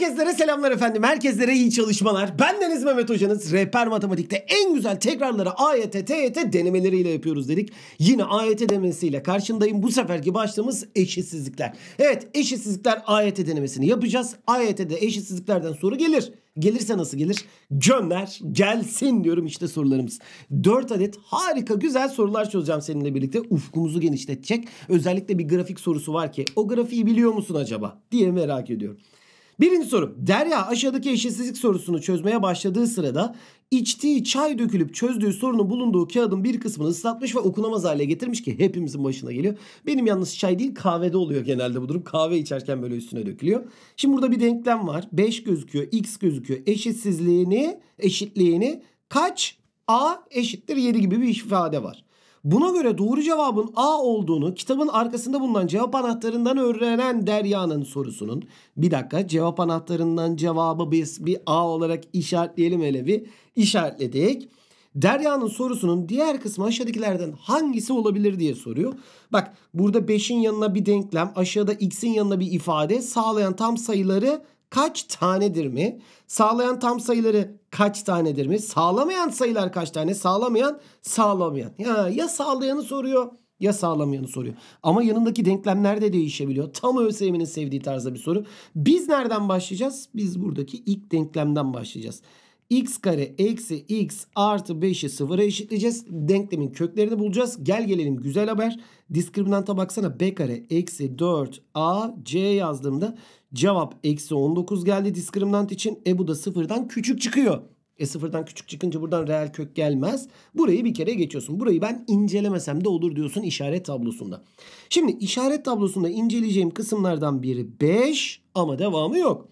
Herkeslere selamlar efendim. Herkeslere iyi çalışmalar. Ben Deniz Mehmet Hocanız. Rehber Matematik'te en güzel tekrarları AYT, TYT denemeleriyle yapıyoruz dedik. Yine AYT denemesiyle karşındayım. Bu seferki başlığımız eşitsizlikler. Evet eşitsizlikler AYT denemesini yapacağız. AYT'de eşitsizliklerden soru gelir. Gelirse nasıl gelir? Gönder gelsin diyorum işte sorularımız. 4 adet harika güzel sorular çözeceğim seninle birlikte. Ufkumuzu genişletecek. Özellikle bir grafik sorusu var ki o grafiği biliyor musun acaba diye merak ediyorum. Birinci soru. Derya aşağıdaki eşitsizlik sorusunu çözmeye başladığı sırada içtiği çay dökülüp çözdüğü sorunun bulunduğu kağıdın bir kısmını ıslatmış ve okunamaz hale getirmiş ki hepimizin başına geliyor. Benim yalnız çay değil kahvede oluyor genelde bu durum. Kahve içerken böyle üstüne dökülüyor. Şimdi burada bir denklem var. 5 gözüküyor, x gözüküyor. Eşitsizliğini, eşitliğini kaç? A eşittir 7 gibi bir ifade var. Buna göre doğru cevabın A olduğunu kitabın arkasında bulunan cevap anahtarından öğrenen Derya'nın sorusunun. Bir dakika cevap anahtarından cevabı biz bir A olarak işaretleyelim hele bir işaretledik. Derya'nın sorusunun diğer kısmı aşağıdakilerden hangisi olabilir diye soruyor. Bak burada 5'in yanına bir denklem aşağıda x'in yanına bir ifade sağlayan tam sayıları kaç tanedir mi? Sağlayan tam sayıları kaç tanedir mi? Sağlamayan sayılar kaç tane? Sağlamayan, sağlamayan. Ya, ya sağlayanı soruyor ya sağlamayanı soruyor. Ama yanındaki denklemler de değişebiliyor. Tam ÖSYM'nin sevdiği tarzda bir soru. Biz nereden başlayacağız? Biz buradaki ilk denklemden başlayacağız x kare eksi x artı 5'i sıfıra eşitleyeceğiz. Denklemin köklerini bulacağız. Gel gelelim güzel haber. Diskriminanta baksana b kare eksi 4 a c yazdığımda cevap eksi 19 geldi diskriminant için. E bu da sıfırdan küçük çıkıyor. E sıfırdan küçük çıkınca buradan reel kök gelmez. Burayı bir kere geçiyorsun. Burayı ben incelemesem de olur diyorsun işaret tablosunda. Şimdi işaret tablosunda inceleyeceğim kısımlardan biri 5 ama devamı yok.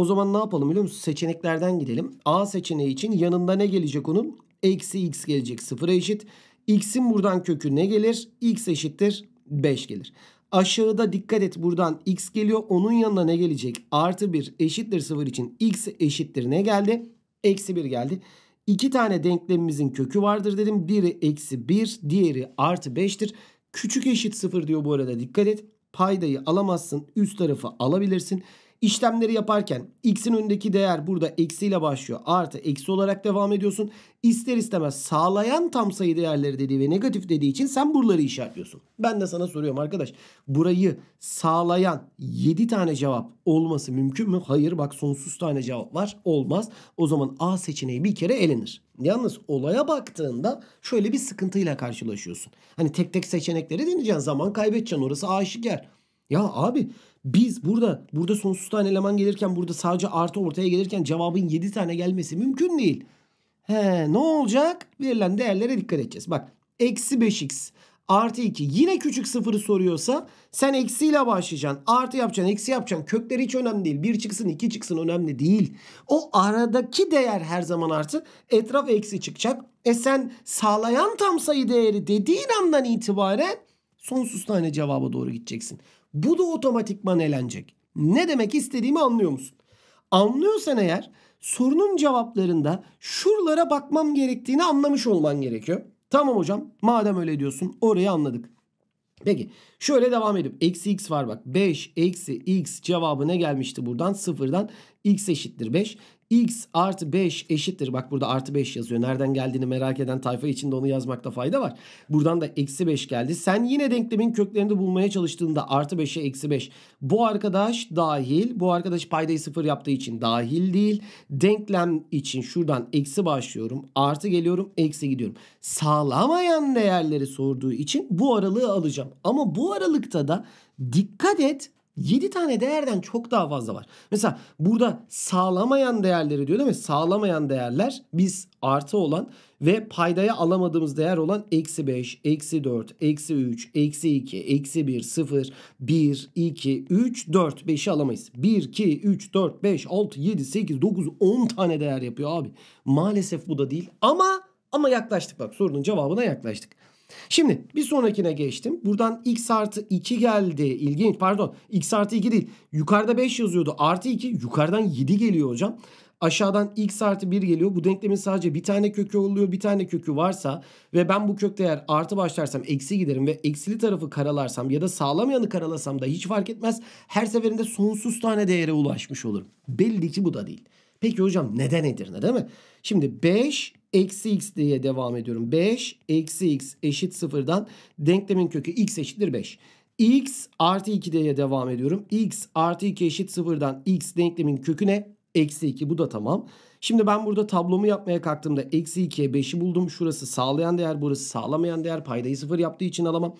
O zaman ne yapalım biliyor musun? Seçeneklerden gidelim. A seçeneği için yanında ne gelecek onun? Eksi x gelecek sıfıra eşit. X'in buradan kökü ne gelir? X eşittir 5 gelir. Aşağıda dikkat et buradan x geliyor. Onun yanına ne gelecek? Artı 1 eşittir 0 için x eşittir ne geldi? Eksi 1 geldi. İki tane denklemimizin kökü vardır dedim. Biri eksi 1 diğeri artı 5'tir. Küçük eşit 0 diyor bu arada dikkat et. Paydayı alamazsın üst tarafı alabilirsin. İşlemleri yaparken x'in önündeki değer burada eksiyle başlıyor. Artı eksi olarak devam ediyorsun. İster istemez sağlayan tam sayı değerleri dediği ve negatif dediği için sen buraları işaretliyorsun. Ben de sana soruyorum arkadaş. Burayı sağlayan 7 tane cevap olması mümkün mü? Hayır bak sonsuz tane cevap var. Olmaz. O zaman A seçeneği bir kere elenir. Yalnız olaya baktığında şöyle bir sıkıntıyla karşılaşıyorsun. Hani tek tek seçenekleri deneyeceksin. Zaman kaybedeceksin. Orası aşikar. Ya abi biz burada burada sonsuz tane eleman gelirken burada sadece artı ortaya gelirken cevabın 7 tane gelmesi mümkün değil. He, ne olacak? Verilen değerlere dikkat edeceğiz. Bak eksi 5x artı 2 yine küçük sıfırı soruyorsa sen eksiyle başlayacaksın. Artı yapacaksın eksi yapacaksın. Kökleri hiç önemli değil. 1 çıksın 2 çıksın önemli değil. O aradaki değer her zaman artı. Etraf eksi çıkacak. E sen sağlayan tam sayı değeri dediğin andan itibaren sonsuz tane cevaba doğru gideceksin. Bu da otomatikman elenecek. Ne demek istediğimi anlıyor musun? Anlıyorsan eğer sorunun cevaplarında şuralara bakmam gerektiğini anlamış olman gerekiyor. Tamam hocam madem öyle diyorsun orayı anladık. Peki şöyle devam edip eksi x var bak 5 eksi x cevabı ne gelmişti buradan sıfırdan x eşittir 5 x artı 5 eşittir. Bak burada artı 5 yazıyor. Nereden geldiğini merak eden tayfa içinde onu yazmakta fayda var. Buradan da eksi 5 geldi. Sen yine denklemin köklerini bulmaya çalıştığında artı 5'e eksi 5. Bu arkadaş dahil. Bu arkadaş paydayı sıfır yaptığı için dahil değil. Denklem için şuradan eksi başlıyorum. Artı geliyorum. Eksi gidiyorum. Sağlamayan değerleri sorduğu için bu aralığı alacağım. Ama bu aralıkta da dikkat et 7 tane değerden çok daha fazla var. Mesela burada sağlamayan değerleri diyor değil mi? Sağlamayan değerler biz artı olan ve paydaya alamadığımız değer olan eksi 5, eksi 4, eksi 3, eksi 2, eksi 1, 0, 1, 2, 3, 4, 5'i alamayız. 1, 2, 3, 4, 5, 6, 7, 8, 9, 10 tane değer yapıyor abi. Maalesef bu da değil ama ama yaklaştık bak sorunun cevabına yaklaştık. Şimdi bir sonrakine geçtim. Buradan x artı 2 geldi. İlginç pardon x artı 2 değil. Yukarıda 5 yazıyordu. Artı 2 yukarıdan 7 geliyor hocam. Aşağıdan x artı 1 geliyor. Bu denklemin sadece bir tane kökü oluyor. Bir tane kökü varsa ve ben bu kökte eğer artı başlarsam eksi giderim ve eksili tarafı karalarsam ya da sağlam yanı karalasam da hiç fark etmez. Her seferinde sonsuz tane değere ulaşmış olurum. Belli ki bu da değil. Peki hocam neden Edirne değil mi? Şimdi 5 eksi x diye devam ediyorum. 5 eksi x eşit sıfırdan denklemin kökü x eşittir 5. x artı 2 diye devam ediyorum. x artı 2 eşit sıfırdan x denklemin kökü ne? Eksi 2 bu da tamam. Şimdi ben burada tablomu yapmaya kalktığımda eksi 2'ye 5'i buldum. Şurası sağlayan değer burası sağlamayan değer paydayı sıfır yaptığı için alamam.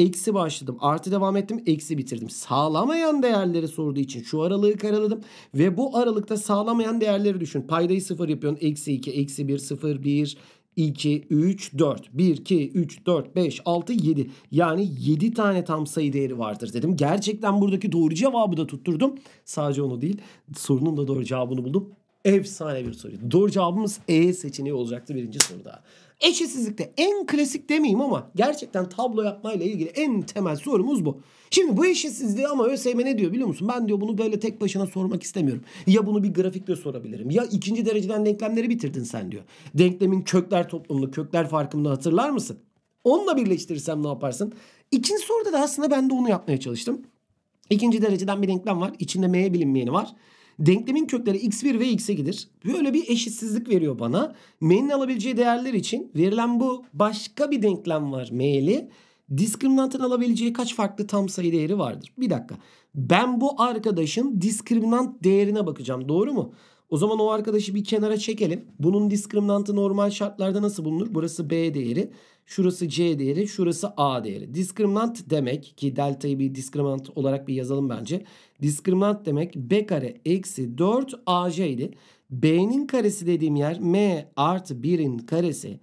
Eksi başladım. Artı devam ettim. Eksi bitirdim. Sağlamayan değerleri sorduğu için şu aralığı karaladım. Ve bu aralıkta sağlamayan değerleri düşün. Paydayı sıfır yapıyorsun. Eksi iki, eksi bir, sıfır bir, iki, üç, dört, bir, iki, üç, dört, beş, altı, yedi. Yani yedi tane tam sayı değeri vardır dedim. Gerçekten buradaki doğru cevabı da tutturdum. Sadece onu değil sorunun da doğru cevabını buldum. Efsane bir soru. Doğru cevabımız E seçeneği olacaktı birinci soruda. Eşitsizlikte en klasik demeyeyim ama gerçekten tablo yapmayla ilgili en temel sorumuz bu. Şimdi bu eşitsizliği ama ÖSYM ne diyor biliyor musun? Ben diyor bunu böyle tek başına sormak istemiyorum. Ya bunu bir grafikle sorabilirim. Ya ikinci dereceden denklemleri bitirdin sen diyor. Denklemin kökler toplumunu, kökler farkını hatırlar mısın? Onunla birleştirirsem ne yaparsın? İkinci soruda da aslında ben de onu yapmaya çalıştım. İkinci dereceden bir denklem var. İçinde m'ye bilinmeyeni var. Denklemin kökleri x1 ve x2'dir. Böyle bir eşitsizlik veriyor bana. M'nin alabileceği değerler için verilen bu başka bir denklem var M'li. Diskriminantın alabileceği kaç farklı tam sayı değeri vardır? Bir dakika. Ben bu arkadaşın diskriminant değerine bakacağım. Doğru mu? O zaman o arkadaşı bir kenara çekelim. Bunun diskriminantı normal şartlarda nasıl bulunur? Burası B değeri. Şurası C değeri, şurası A değeri. Diskriminant demek ki delta'yı bir diskriminant olarak bir yazalım bence. Diskriminant demek B kare eksi 4 AC idi. B'nin karesi dediğim yer M artı 1'in karesi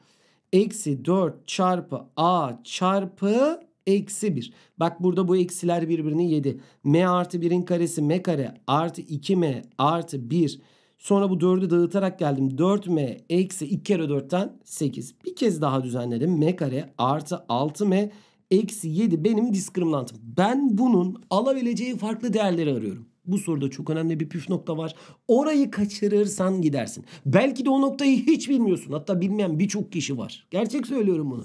eksi 4 çarpı A çarpı eksi 1. Bak burada bu eksiler birbirini yedi. M artı 1'in karesi M kare artı 2M artı 1 Sonra bu 4'ü dağıtarak geldim. 4m eksi 2 kere 4'ten 8. Bir kez daha düzenledim. m kare artı 6m eksi 7 benim diskriminantım. Ben bunun alabileceği farklı değerleri arıyorum. Bu soruda çok önemli bir püf nokta var. Orayı kaçırırsan gidersin. Belki de o noktayı hiç bilmiyorsun. Hatta bilmeyen birçok kişi var. Gerçek söylüyorum bunu.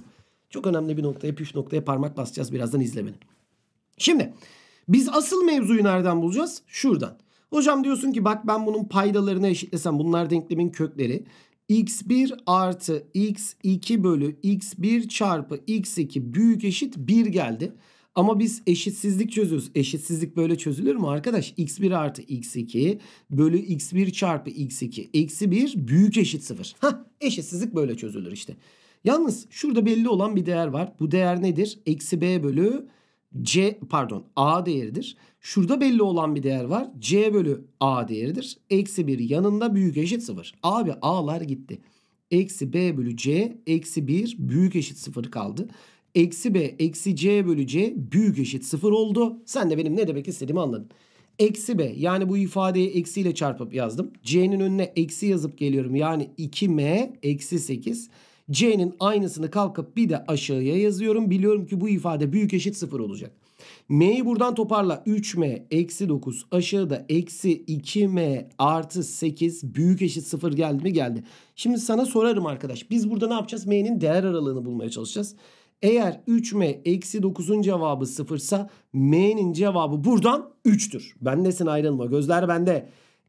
Çok önemli bir noktaya püf noktaya parmak basacağız. Birazdan izle beni. Şimdi biz asıl mevzuyu nereden bulacağız? Şuradan. Hocam diyorsun ki bak ben bunun paydalarını eşitlesem bunlar denklemin kökleri. x1 artı x2 bölü x1 çarpı x2 büyük eşit 1 geldi. Ama biz eşitsizlik çözüyoruz. Eşitsizlik böyle çözülür mü arkadaş? x1 artı x2 bölü x1 çarpı x2 eksi 1 büyük eşit 0. Hah eşitsizlik böyle çözülür işte. Yalnız şurada belli olan bir değer var. Bu değer nedir? Eksi b bölü C pardon A değeridir. Şurada belli olan bir değer var. C bölü A değeridir. Eksi 1 yanında büyük eşit 0. Abi A'lar gitti. Eksi B bölü C eksi 1 büyük eşit 0 kaldı. Eksi B eksi C bölü C büyük eşit 0 oldu. Sen de benim ne demek istediğimi anladın. Eksi B yani bu ifadeyi eksiyle çarpıp yazdım. C'nin önüne eksi yazıp geliyorum. Yani 2M eksi 8 C'nin aynısını kalkıp bir de aşağıya yazıyorum. Biliyorum ki bu ifade büyük eşit 0 olacak. M'yi buradan toparla. 3M eksi 9 aşağıda eksi 2M artı 8 büyük eşit 0 geldi mi geldi. Şimdi sana sorarım arkadaş. Biz burada ne yapacağız? M'nin değer aralığını bulmaya çalışacağız. Eğer 3M eksi 9'un cevabı 0 ise M'nin cevabı buradan 3'tür. Bendesin ayrılma. Gözler bende.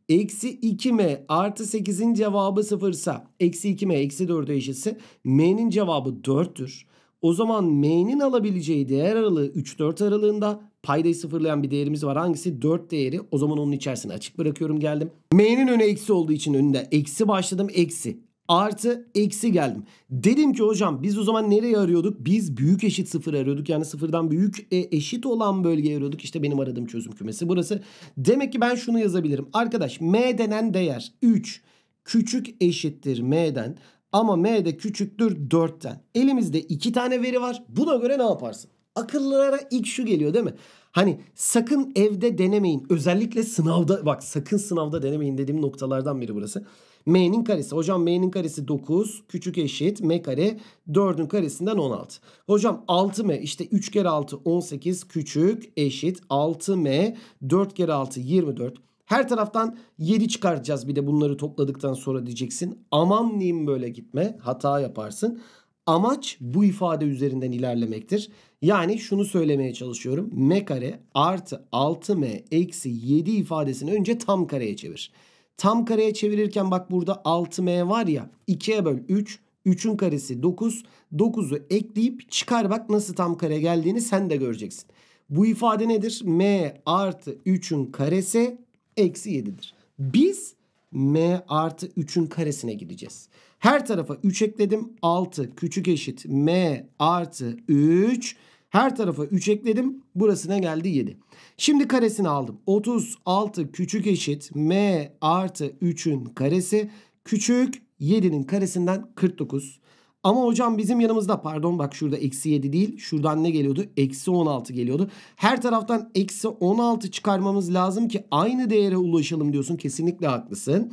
Eksi 2m artı 8'in cevabı 0 ise eksi 2m eksi 4'e eşitse m'nin cevabı 4'tür. O zaman m'nin alabileceği değer aralığı 3-4 aralığında paydayı sıfırlayan bir değerimiz var. Hangisi? 4 değeri. O zaman onun içerisine açık bırakıyorum geldim. M'nin önü eksi olduğu için önünde eksi başladım. Eksi artı eksi geldim. Dedim ki hocam biz o zaman nereye arıyorduk? Biz büyük eşit sıfır arıyorduk. Yani sıfırdan büyük e, eşit olan bölgeyi arıyorduk. İşte benim aradığım çözüm kümesi burası. Demek ki ben şunu yazabilirim. Arkadaş m denen değer 3 küçük eşittir m'den ama m de küçüktür 4'ten. Elimizde 2 tane veri var. Buna göre ne yaparsın? Akıllara ilk şu geliyor değil mi? Hani sakın evde denemeyin. Özellikle sınavda bak sakın sınavda denemeyin dediğim noktalardan biri burası. M'nin karesi. Hocam M'nin karesi 9 küçük eşit M kare 4'ün karesinden 16. Hocam 6M işte 3 kere 6 18 küçük eşit 6M 4 kere 6 24. Her taraftan 7 çıkartacağız bir de bunları topladıktan sonra diyeceksin. Aman neyim böyle gitme hata yaparsın. Amaç bu ifade üzerinden ilerlemektir. Yani şunu söylemeye çalışıyorum. M kare artı 6M eksi 7 ifadesini önce tam kareye çevir. Tam kareye çevirirken bak burada 6M var ya 2'ye böl 3. 3'ün karesi 9. 9'u ekleyip çıkar bak nasıl tam kare geldiğini sen de göreceksin. Bu ifade nedir? M artı 3'ün karesi eksi 7'dir. Biz M artı 3'ün karesine gideceğiz. Her tarafa 3 ekledim. 6 küçük eşit M artı 3 her tarafa 3 ekledim. Burasına geldi 7. Şimdi karesini aldım. 36 küçük eşit m artı 3'ün karesi küçük 7'nin karesinden 49. Ama hocam bizim yanımızda pardon bak şurada eksi 7 değil. Şuradan ne geliyordu? Eksi 16 geliyordu. Her taraftan eksi 16 çıkarmamız lazım ki aynı değere ulaşalım diyorsun. Kesinlikle haklısın.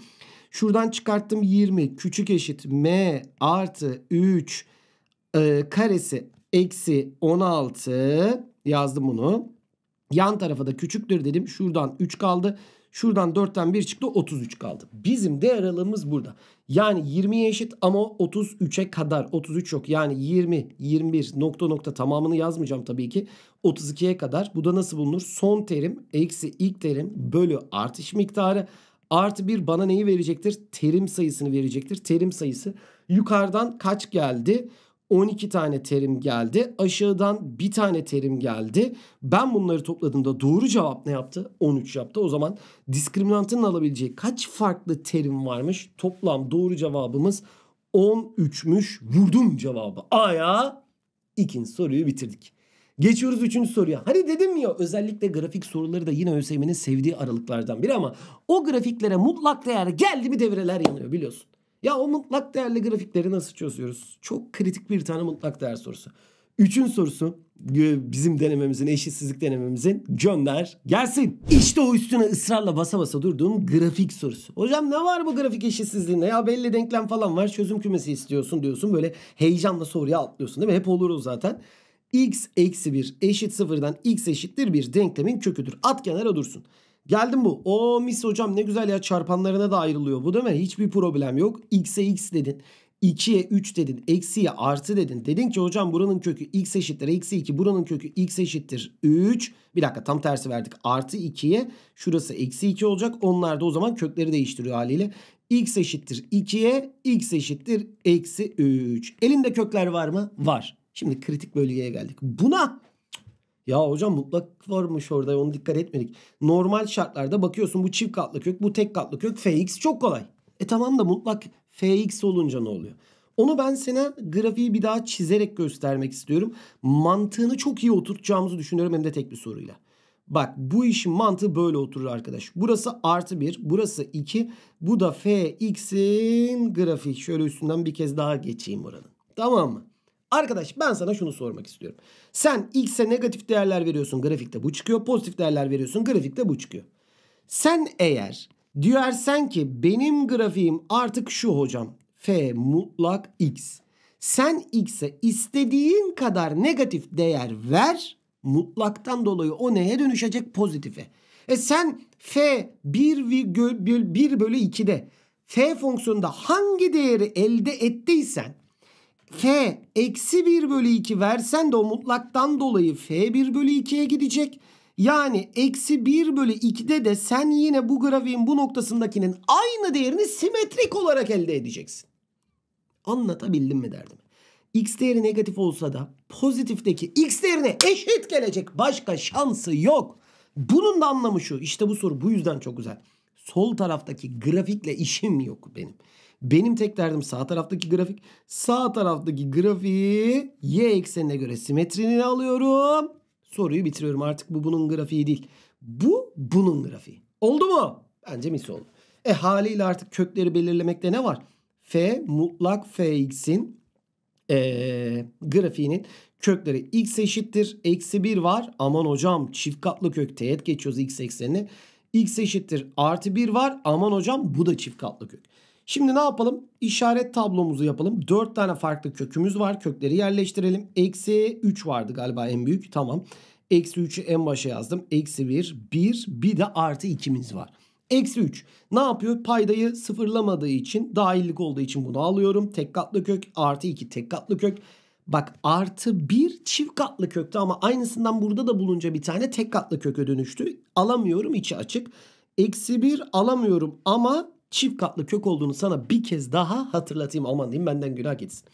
Şuradan çıkarttım 20 küçük eşit m artı 3 e, karesi eksi 16 yazdım bunu. Yan tarafa da küçüktür dedim. Şuradan 3 kaldı. Şuradan 4'ten 1 çıktı 33 kaldı. Bizim değer aralığımız burada. Yani 20'ye eşit ama 33'e kadar 33 yok. Yani 20, 21 nokta nokta tamamını yazmayacağım tabii ki. 32'ye kadar. Bu da nasıl bulunur? Son terim eksi ilk terim bölü artış miktarı. Artı 1 bana neyi verecektir? Terim sayısını verecektir. Terim sayısı yukarıdan kaç geldi? 12 tane terim geldi. Aşağıdan bir tane terim geldi. Ben bunları topladığımda doğru cevap ne yaptı? 13 yaptı. O zaman diskriminantın alabileceği kaç farklı terim varmış? Toplam doğru cevabımız 13'müş. Vurdum cevabı. A'ya ikinci soruyu bitirdik. Geçiyoruz üçüncü soruya. Hani dedim ya özellikle grafik soruları da yine ÖSYM'nin sevdiği aralıklardan biri ama o grafiklere mutlak değer geldi mi devreler yanıyor biliyorsun. Ya o mutlak değerli grafikleri nasıl çözüyoruz? Çok kritik bir tane mutlak değer sorusu. Üçün sorusu e, bizim denememizin, eşitsizlik denememizin gönder gelsin. İşte o üstüne ısrarla basa basa durduğum grafik sorusu. Hocam ne var bu grafik eşitsizliğinde? Ya belli denklem falan var. Çözüm kümesi istiyorsun diyorsun. Böyle heyecanla soruya atlıyorsun değil mi? Hep olur o zaten. x eksi 1 eşit sıfırdan x eşittir 1 denklemin köküdür. At kenara dursun. Geldim bu. O mis hocam ne güzel ya çarpanlarına da ayrılıyor bu değil mi? Hiçbir problem yok. X'e X dedin. 2'ye 3 dedin. Eksiye artı dedin. Dedin ki hocam buranın kökü x eşittir. Eksi 2 buranın kökü x eşittir. 3. Bir dakika tam tersi verdik. Artı 2'ye şurası eksi 2 olacak. Onlar da o zaman kökleri değiştiriyor haliyle. x eşittir 2'ye x eşittir eksi 3. Elinde kökler var mı? Var. Şimdi kritik bölgeye geldik. Buna ya hocam mutlak varmış orada onu dikkat etmedik. Normal şartlarda bakıyorsun bu çift katlı kök bu tek katlı kök fx çok kolay. E tamam da mutlak fx olunca ne oluyor? Onu ben sana grafiği bir daha çizerek göstermek istiyorum. Mantığını çok iyi oturtacağımızı düşünüyorum hem de tek bir soruyla. Bak bu işin mantığı böyle oturur arkadaş. Burası artı 1, burası 2. Bu da fx'in grafiği. Şöyle üstünden bir kez daha geçeyim buranın. Tamam mı? Arkadaş ben sana şunu sormak istiyorum. Sen x'e negatif değerler veriyorsun grafikte bu çıkıyor. Pozitif değerler veriyorsun grafikte bu çıkıyor. Sen eğer diyorsan ki benim grafiğim artık şu hocam. F mutlak x. Sen x'e istediğin kadar negatif değer ver. Mutlaktan dolayı o neye dönüşecek? Pozitife. E sen f 1, 1 bölü 2'de f fonksiyonunda hangi değeri elde ettiysen f eksi 1 bölü 2 versen de o mutlaktan dolayı f 1 bölü 2'ye gidecek. Yani eksi 1 bölü 2'de de sen yine bu grafiğin bu noktasındakinin aynı değerini simetrik olarak elde edeceksin. Anlatabildim mi derdim. X değeri negatif olsa da pozitifteki X değerine eşit gelecek. Başka şansı yok. Bunun da anlamı şu. İşte bu soru bu yüzden çok güzel. Sol taraftaki grafikle işim yok benim. Benim tek derdim sağ taraftaki grafik. Sağ taraftaki grafiği y eksenine göre simetrini alıyorum. Soruyu bitiriyorum. Artık bu bunun grafiği değil. Bu bunun grafiği. Oldu mu? Bence mis oldu. E haliyle artık kökleri belirlemekte ne var? F mutlak fx'in ee, grafiğinin kökleri x eşittir. Eksi 1 var. Aman hocam çift katlı kök teğet geçiyoruz x eksenine. x eşittir artı 1 var. Aman hocam bu da çift katlı kök. Şimdi ne yapalım? İşaret tablomuzu yapalım. 4 tane farklı kökümüz var. Kökleri yerleştirelim. Eksi 3 vardı galiba en büyük. Tamam. Eksi 3'ü en başa yazdım. Eksi 1, 1. Bir de artı 2'miz var. Eksi 3. Ne yapıyor? Paydayı sıfırlamadığı için, dahillik olduğu için bunu alıyorum. Tek katlı kök artı 2 tek katlı kök. Bak artı 1 çift katlı köktü ama aynısından burada da bulunca bir tane tek katlı köke dönüştü. Alamıyorum içi açık. Eksi 1 alamıyorum ama çift katlı kök olduğunu sana bir kez daha hatırlatayım. Aman diyeyim benden günah gitsin.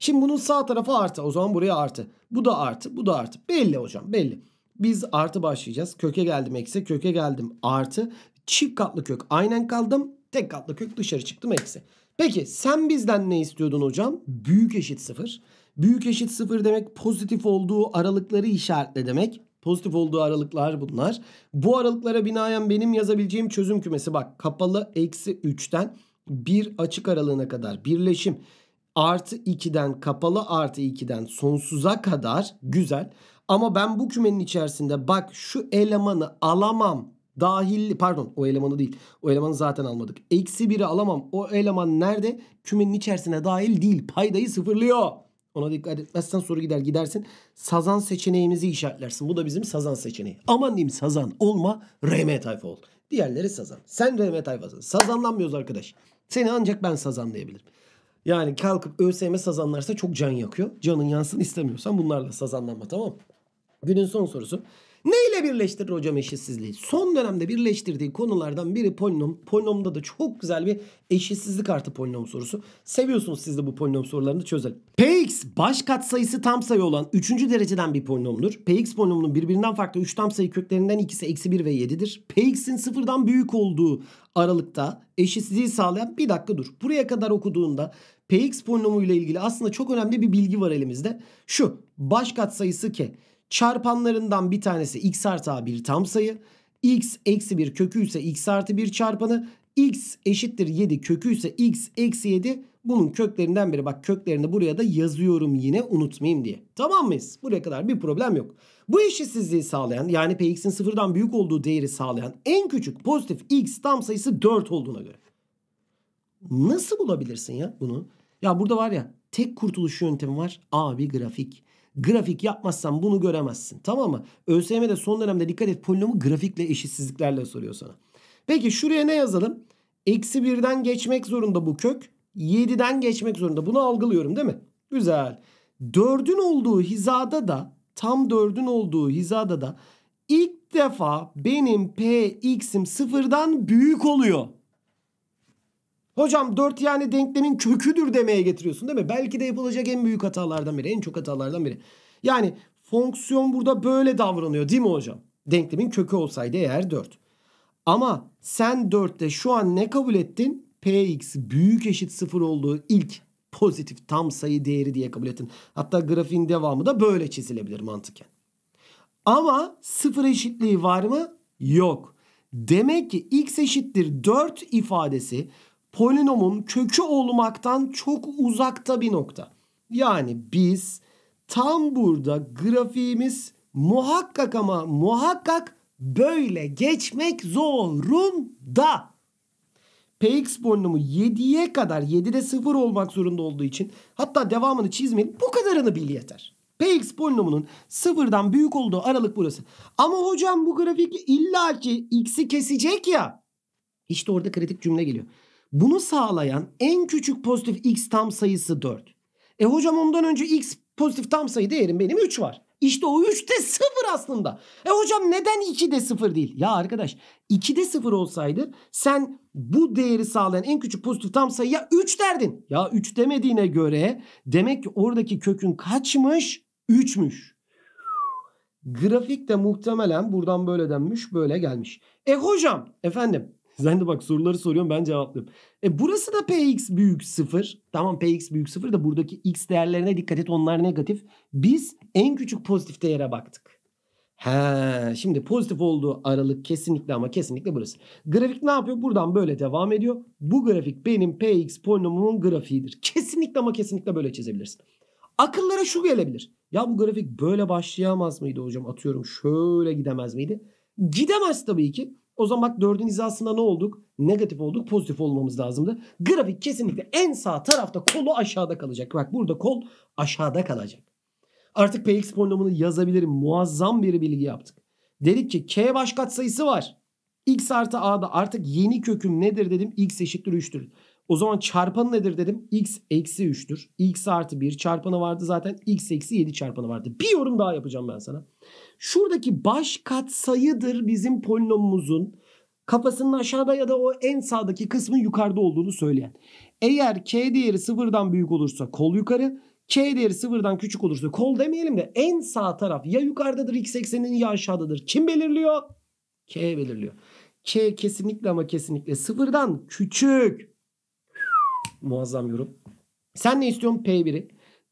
Şimdi bunun sağ tarafı artı. O zaman buraya artı. Bu da artı. Bu da artı. Belli hocam belli. Biz artı başlayacağız. Köke geldim eksi. Köke geldim artı. Çift katlı kök aynen kaldım. Tek katlı kök dışarı çıktım eksi. Peki sen bizden ne istiyordun hocam? Büyük eşit sıfır. Büyük eşit sıfır demek pozitif olduğu aralıkları işaretle demek. Pozitif olduğu aralıklar bunlar. Bu aralıklara binaen benim yazabileceğim çözüm kümesi bak kapalı eksi 3'ten bir açık aralığına kadar birleşim artı 2'den kapalı artı 2'den sonsuza kadar güzel. Ama ben bu kümenin içerisinde bak şu elemanı alamam dahil pardon o elemanı değil o elemanı zaten almadık. Eksi 1'i alamam o eleman nerede kümenin içerisine dahil değil paydayı sıfırlıyor. Ona dikkat etmezsen soru gider gidersin. Sazan seçeneğimizi işaretlersin. Bu da bizim sazan seçeneği. Aman diyeyim sazan olma RM tayfa ol. Diğerleri sazan. Sen RM tayfasın. Sazanlanmıyoruz arkadaş. Seni ancak ben sazanlayabilirim. Yani kalkıp ÖSYM sazanlarsa çok can yakıyor. Canın yansın istemiyorsan bunlarla sazanlanma tamam Günün son sorusu. Ne ile birleştirir hocam eşitsizliği? Son dönemde birleştirdiği konulardan biri polinom. Polinomda da çok güzel bir eşitsizlik artı polinom sorusu. Seviyorsunuz siz de bu polinom sorularını çözelim. Px baş katsayısı tam sayı olan 3. dereceden bir polinomdur. Px polinomunun birbirinden farklı 3 tam sayı köklerinden ikisi eksi 1 ve 7'dir. Px'in sıfırdan büyük olduğu aralıkta eşitsizliği sağlayan bir dakika dur. Buraya kadar okuduğunda Px polinomu ile ilgili aslında çok önemli bir bilgi var elimizde. Şu baş katsayısı k Çarpanlarından bir tanesi x artı a bir tam sayı. x eksi 1 kökü ise x artı 1 çarpanı. x eşittir 7 kökü ise x eksi 7 bunun köklerinden biri. Bak köklerini buraya da yazıyorum yine unutmayayım diye. Tamam mıyız? Buraya kadar bir problem yok. Bu eşitsizliği sağlayan yani px'in sıfırdan büyük olduğu değeri sağlayan en küçük pozitif x tam sayısı 4 olduğuna göre. Nasıl bulabilirsin ya bunu? Ya burada var ya tek kurtuluş yöntemi var. A Abi grafik grafik yapmazsan bunu göremezsin. Tamam mı? ÖSYM'de son dönemde dikkat et polinomu grafikle eşitsizliklerle soruyor sana. Peki şuraya ne yazalım? Eksi birden geçmek zorunda bu kök. 7'den geçmek zorunda. Bunu algılıyorum değil mi? Güzel. 4'ün olduğu hizada da tam 4'ün olduğu hizada da ilk defa benim px'im sıfırdan büyük oluyor. Hocam 4 yani denklemin köküdür demeye getiriyorsun değil mi? Belki de yapılacak en büyük hatalardan biri. En çok hatalardan biri. Yani fonksiyon burada böyle davranıyor değil mi hocam? Denklemin kökü olsaydı eğer 4. Ama sen 4'te şu an ne kabul ettin? Px büyük eşit 0 olduğu ilk pozitif tam sayı değeri diye kabul ettin. Hatta grafiğin devamı da böyle çizilebilir mantıken. Ama 0 eşitliği var mı? Yok. Demek ki x eşittir 4 ifadesi polinomun kökü olmaktan çok uzakta bir nokta. Yani biz tam burada grafiğimiz muhakkak ama muhakkak böyle geçmek zorunda. Px polinomu 7'ye kadar 7'de 0 olmak zorunda olduğu için hatta devamını çizmeyin bu kadarını bil yeter. Px polinomunun sıfırdan büyük olduğu aralık burası. Ama hocam bu grafik illa ki x'i kesecek ya. İşte orada kritik cümle geliyor. Bunu sağlayan en küçük pozitif x tam sayısı 4. E hocam ondan önce x pozitif tam sayı değerim benim 3 var. İşte o de 0 aslında. E hocam neden de 0 değil? Ya arkadaş de 0 olsaydı sen bu değeri sağlayan en küçük pozitif tam sayıya 3 derdin. Ya 3 demediğine göre demek ki oradaki kökün kaçmış? 3'müş. Grafik de muhtemelen buradan böyle denmiş böyle gelmiş. E hocam efendim sen de bak soruları soruyorum ben cevaplıyorum. E burası da px büyük sıfır Tamam px büyük sıfır da buradaki x değerlerine dikkat et onlar negatif. Biz en küçük pozitif değere baktık. He, şimdi pozitif olduğu aralık kesinlikle ama kesinlikle burası. Grafik ne yapıyor? Buradan böyle devam ediyor. Bu grafik benim px polinomumun grafiğidir. Kesinlikle ama kesinlikle böyle çizebilirsin. Akıllara şu gelebilir. Ya bu grafik böyle başlayamaz mıydı hocam? Atıyorum şöyle gidemez miydi? Gidemez tabii ki. O zaman bak 4'ün hizasında ne olduk? Negatif olduk. Pozitif olmamız lazımdı. Grafik kesinlikle en sağ tarafta kolu aşağıda kalacak. Bak burada kol aşağıda kalacak. Artık Px polinomunu yazabilirim. Muazzam bir bilgi yaptık. Dedik ki k baş katsayısı var. x artı a'da artık yeni köküm nedir dedim. x eşittir 3'tür. O zaman çarpanı nedir dedim. X eksi 3'tür. X artı 1 çarpanı vardı zaten. X eksi 7 çarpanı vardı. Bir yorum daha yapacağım ben sana. Şuradaki baş katsayıdır bizim polinomumuzun kafasının aşağıda ya da o en sağdaki kısmın yukarıda olduğunu söyleyen. Eğer k değeri sıfırdan büyük olursa kol yukarı, k değeri sıfırdan küçük olursa kol demeyelim de en sağ taraf ya yukarıdadır x eksenin ya aşağıdadır. Kim belirliyor? K belirliyor. K kesinlikle ama kesinlikle sıfırdan küçük. Muazzam yorum. Sen ne istiyorsun? P1'i.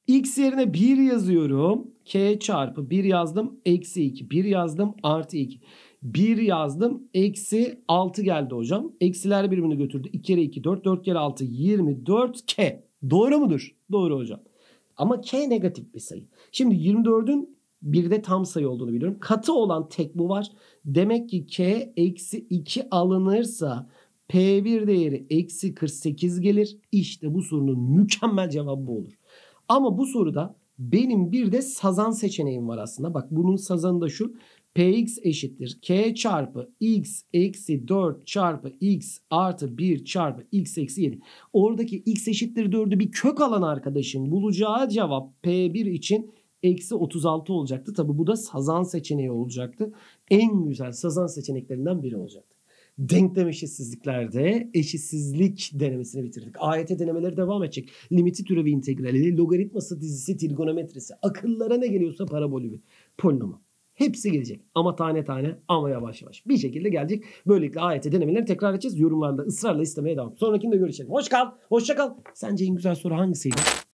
X yerine 1 yazıyorum. K çarpı 1 yazdım. Eksi 2. 1 yazdım. Artı 2. 1 yazdım. Eksi 6 geldi hocam. Eksiler birbirini götürdü. 2 kere 2 4. 4 kere 6 24 K. Doğru mudur? Doğru hocam. Ama K negatif bir sayı. Şimdi 24'ün bir de tam sayı olduğunu biliyorum. Katı olan tek bu var. Demek ki K eksi 2 alınırsa P1 değeri eksi 48 gelir. İşte bu sorunun mükemmel cevabı bu olur. Ama bu soruda benim bir de sazan seçeneğim var aslında. Bak bunun sazanı da şu. Px eşittir. K çarpı x eksi 4 çarpı x artı 1 çarpı x eksi 7. Oradaki x eşittir 4'ü bir kök alan arkadaşım bulacağı cevap P1 için eksi 36 olacaktı. Tabi bu da sazan seçeneği olacaktı. En güzel sazan seçeneklerinden biri olacaktı denklem eşitsizliklerde eşitsizlik denemesini bitirdik. AYT e denemeleri devam edecek. Limiti türevi integrali, logaritması dizisi, trigonometrisi, akıllara ne geliyorsa parabolü, bir polinomu. Hepsi gelecek. Ama tane tane ama yavaş yavaş. Bir şekilde gelecek. Böylelikle AYT e denemeleri tekrar edeceğiz. Yorumlarda ısrarla istemeye devam. Sonrakinde görüşelim. Hoş kal. Hoşça kal. Sence en güzel soru hangisiydi?